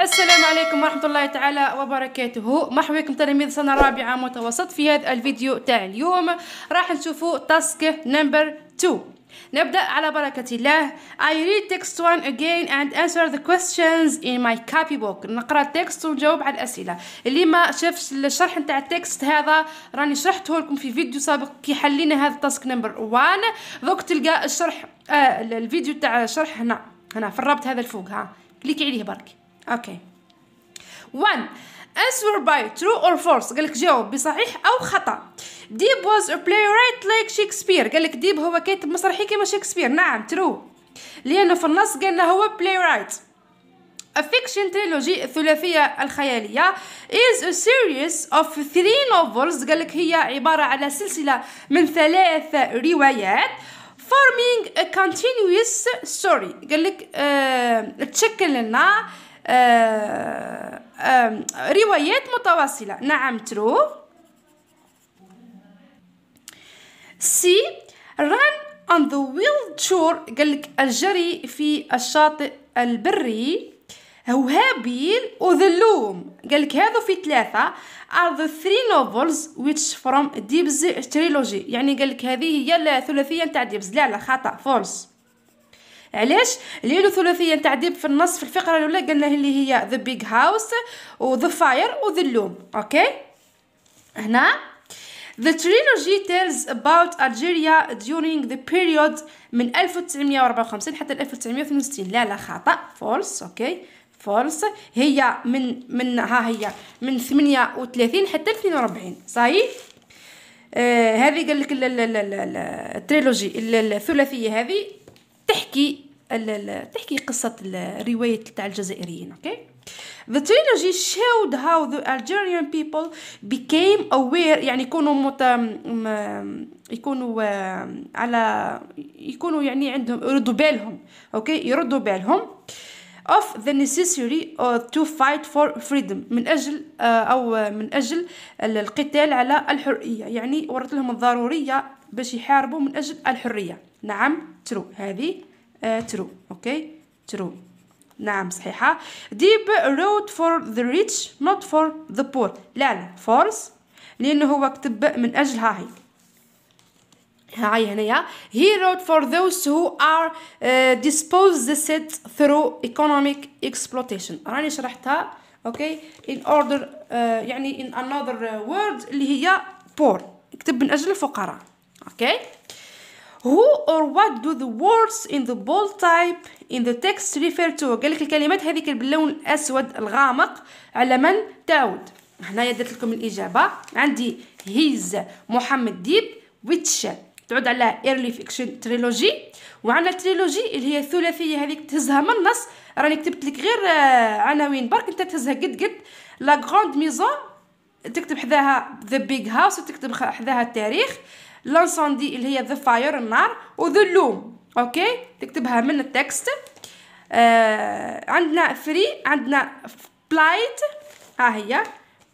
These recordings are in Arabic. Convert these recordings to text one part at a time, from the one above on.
السلام عليكم ورحمة الله تعالى وبركاته مرحبا بكم تلاميذ سنة رابعة متوسط في هذا الفيديو تاع اليوم راح نشوفوا تاسك نمبر 2 نبدأ على بركة الله I read text one again and answer the questions in my copy book نقرأ التكست ونجاوب على الأسئلة اللي ما شافش الشرح نتاع التكست هذا راني شرحته لكم في فيديو سابق كي حلينا هذا التاسك نمبر 1 دوك تلقى الشرح آه الفيديو تاع الشرح هنا هنا في الرابط هذا الفوق ها كليكي عليه برك اوكي 1 answer by true or false قالك جاوب بصحيح او خطا ديب was a playwright like Shakespeare قالك لك ديب هو كاتب مسرحي كما شكسبير نعم ترو لانه في النص قالنا هو playwright A fiction trilogy الثلاثية الخيالية is a series of three novels قالك هي عبارة على سلسلة من ثلاث روايات forming a continuous story قالك آه تشكل لنا آه، روايات متواصلة نعم ترو سي ران on the wild shore قال لك الجري في الشاطئ البري هو هابيل وذلوم قال لك هذو في ثلاثة are the three novels which from Dibs trilogy يعني قال لك هذه هي الثلاثية نتاع ديبز لا لا خطأ false علاش لانه ثلاثيه نتاع ديب في النص في الفقره الاولى قلنا اللي هي ذا بيج هاوس وذا فاير وذا لوم اوكي هنا The trilogy tells about Algeria during the period من 1954 حتى 1962 لا لا خطأ فولس اوكي فولس هي من من ها هي من 38 حتى 42 صحيح آه هذه قال لك التريلوجي الثلاثيه هذه تحكي تحكي قصة الرواية تاع الجزائريين اوكي The trilogy showed how the Algerian people became aware يعني يكونوا مت... م... يكونوا آه، على يكونوا يعني عندهم يردوا بالهم اوكي يردوا بالهم of the necessary to fight for freedom من اجل آه، او من اجل القتال على الحريه يعني ورت لهم الضروريه باش يحاربوا من اجل الحريه نعم ترو هذه آه ترو اوكي ترو نعم صحيحه ديب روت فور ذا ريتش نوت فور ذا بور لا لا فورس لانه هو كتب من اجل هاي هاي هنايا هي رود فور ذوز هو ار ديسبوزد سيت ثرو ايكونوميك اكسبلويتيشن راني شرحتها اوكي ان اوردر آه، يعني ان انذر وورد اللي هي بور كتب من اجل الفقراء اوكي okay. who or what do the words in the bold type in the text refer to قال لك الكلمات هذيك باللون الاسود الغامق على من تعود هنايا درت لكم الاجابه عندي هيز محمد ديب ويتش تعود على ايرلي فيكشن تريلوجي وعندنا التريلوجي اللي هي الثلاثيه هذيك تهزها من النص راني كتبت لك غير آه، عناوين برك انت تهزها قد قد لا غروند ميزون تكتب حداها ذا بيج هاوس وتكتب حداها التاريخ لانساندي اللي هي ذا فاير النار ذا اللوم اوكي تكتبها من التكست آه عندنا فري عندنا بلايت ها هي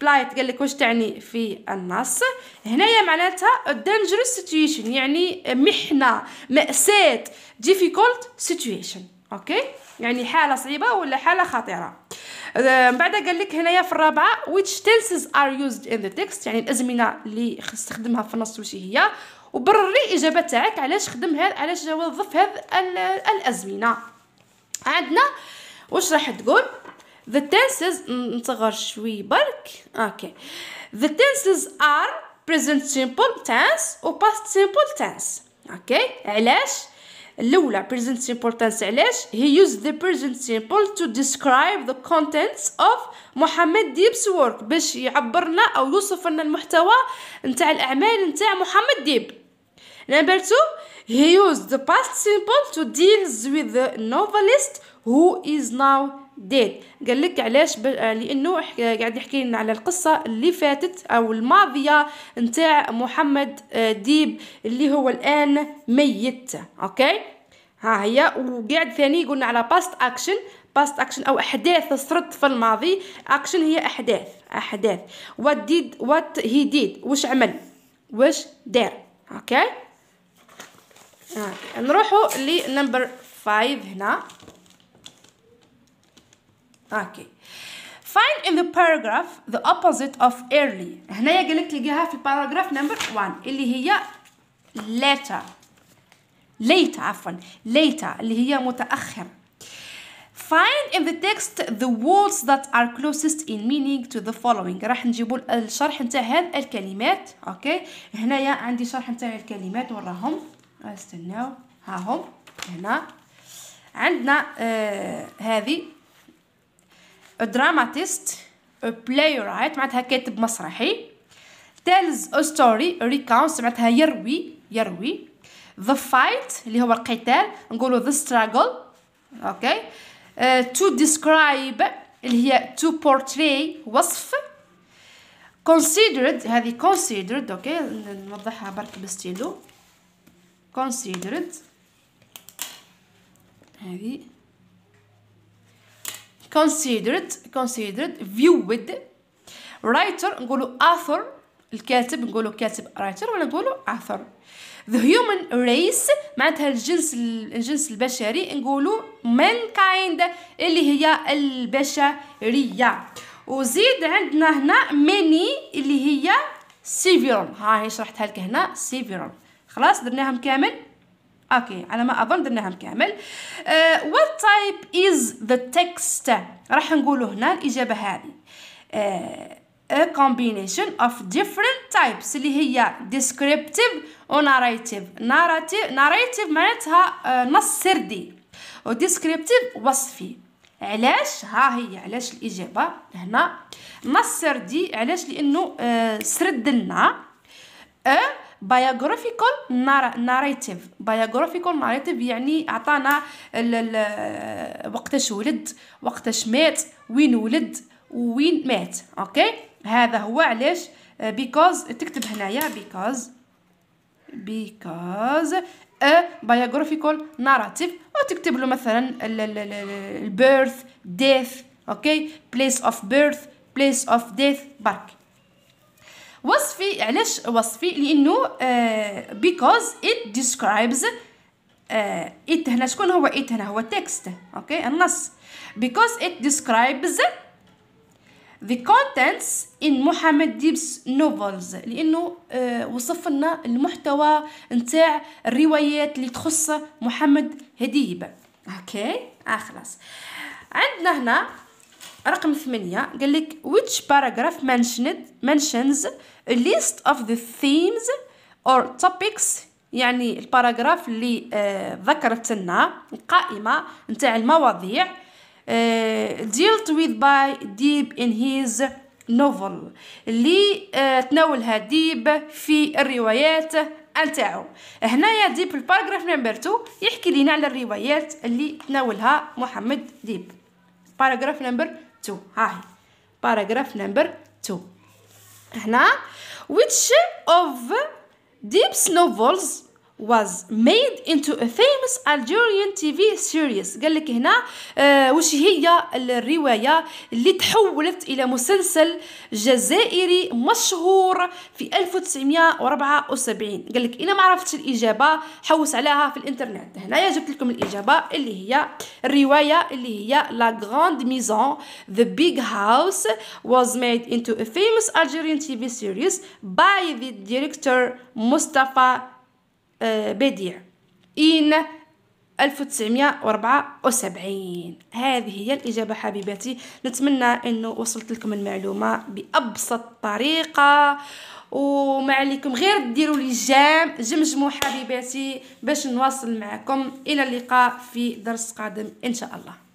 بلايت قال لك واش تعني في النص هنايا معناتها دينجرس سيتويشن يعني محنه ماساه ديفيكولت سيتويشن اوكي يعني حاله صعيبه ولا حاله خطيره آه، من بعد قال لك هنايا في الرابعه which tenses are used in the text يعني الازمنه اللي خص في النص واش هي وبرر لي الاجابه تاعك علاش خدم هذا علاش وظف هذا الازمنه عندنا واش راح تقول the tenses نصغر شوي برك اوكي the tenses are present simple tense و past simple tense اوكي علاش الاولى present simple tense علاش he used the present simple to describe the contents of محمد ديبس work باش يعبرنا او يوصف لنا المحتوى نتاع الاعمال نتاع محمد ديب number 2 he used the past simple to deal with the novelist who is now ديد قال لك علاش ب... آه، لانه آه، قاعد يحكي لنا على القصه اللي فاتت او الماضيه نتاع محمد آه، ديب اللي هو الان ميت اوكي ها هي وقاعد ثاني قلنا على باست اكشن باست اكشن او احداث صرت في الماضي اكشن هي احداث احداث وات ديد وات هي ديد واش عمل واش دار اوكي, نروحوا لنمبر 5 هنا Okay. Find in the paragraph the opposite of early. هنايا قالك تلقاها في paragraph number 1 اللي هي later. Later عفوا later اللي هي متأخر. Find in the text the words that are closest in meaning to the following. راح نجيبوا الشرح نتاع هذ الكلمات، اوكي؟ هنايا عندي شرح نتاع الكلمات وراهم. استناو ها هم هنا عندنا آه هذه دراماتيست بلايرايت معناتها كاتب مسرحي تيلز ا ستوري ريكاونت معناتها يروي يروي ذا فايت اللي هو القتال نقولوا ذا ستراغل اوكي تو ديسكرايب اللي هي تو بورتري وصف considered هذه considered اوكي نوضحها برك بستيلو considered هذه considered considered viewed writer نقولوا author الكاتب نقولوا كاتب writer ولا نقولوا author the human race معناتها الجنس الجنس البشري نقولوا mankind اللي هي البشريه وزيد عندنا هنا many اللي هي several هاي شرحتها لك هنا several خلاص درناهم كامل اوكي على ما اظن درناهم كامل وات تايب از ذا تكست راح نقولوا هنا الاجابه هذه آه، a combination of different types اللي هي descriptive و narrative narrative, narrative معناتها uh, نص سردي و descriptive وصفي علاش ها هي علاش الاجابه هنا نص سردي علاش لانه uh, آه، سرد لنا بايوغرافيكال ناريتيف بايوغرافيكال ناريتيف يعني عطانا وقتاش ولد وقتاش مات وين ولد وين مات اوكي هذا هو علاش بيكوز تكتب هنايا بيكوز بيكوز ا بايوغرافيكال ناريتيف وتكتب له مثلا البيرث ديث اوكي بليس اوف بيرث بليس اوف ديث برك وصفي علاش وصفي لانه بيكوز ات ديسكرايبز ات هنا شكون هو ات هنا هو تكست اوكي النص because it describes the contents in Mohammed ديبس novels لانه آه، وصف لنا المحتوى نتاع الروايات اللي تخص محمد هديب اوكي اه عندنا هنا رقم ثمانية قال لك which paragraph mentioned mentions a list of the themes or topics يعني الباراغراف اللي آه ذكرت لنا القائمة نتاع المواضيع آه dealt with by Deep in his novel اللي آه تناولها ديب في الروايات نتاعو هنايا ديب الباراغراف نمبر 2 يحكي لنا على الروايات اللي تناولها محمد ديب باراغراف نمبر 2 ها باراجراف نمبر 2 هنا which of deep novels was made into a famous Algerian TV series قال لك هنا آه وش هي الرواية اللي تحولت إلى مسلسل جزائري مشهور في 1974 قال لك إذا ما عرفتش الإجابة حوس عليها في الإنترنت هنايا جبت لكم الإجابة اللي هي الرواية اللي هي La Grande Maison The Big House was made into a famous Algerian TV series by the director Mustafa آه، بديع إن 1974 هذه هي الإجابة حبيباتي نتمنى أنه وصلت لكم المعلومة بأبسط طريقة وما عليكم غير ديروا لي جام جمجموا حبيباتي باش نواصل معكم إلى اللقاء في درس قادم إن شاء الله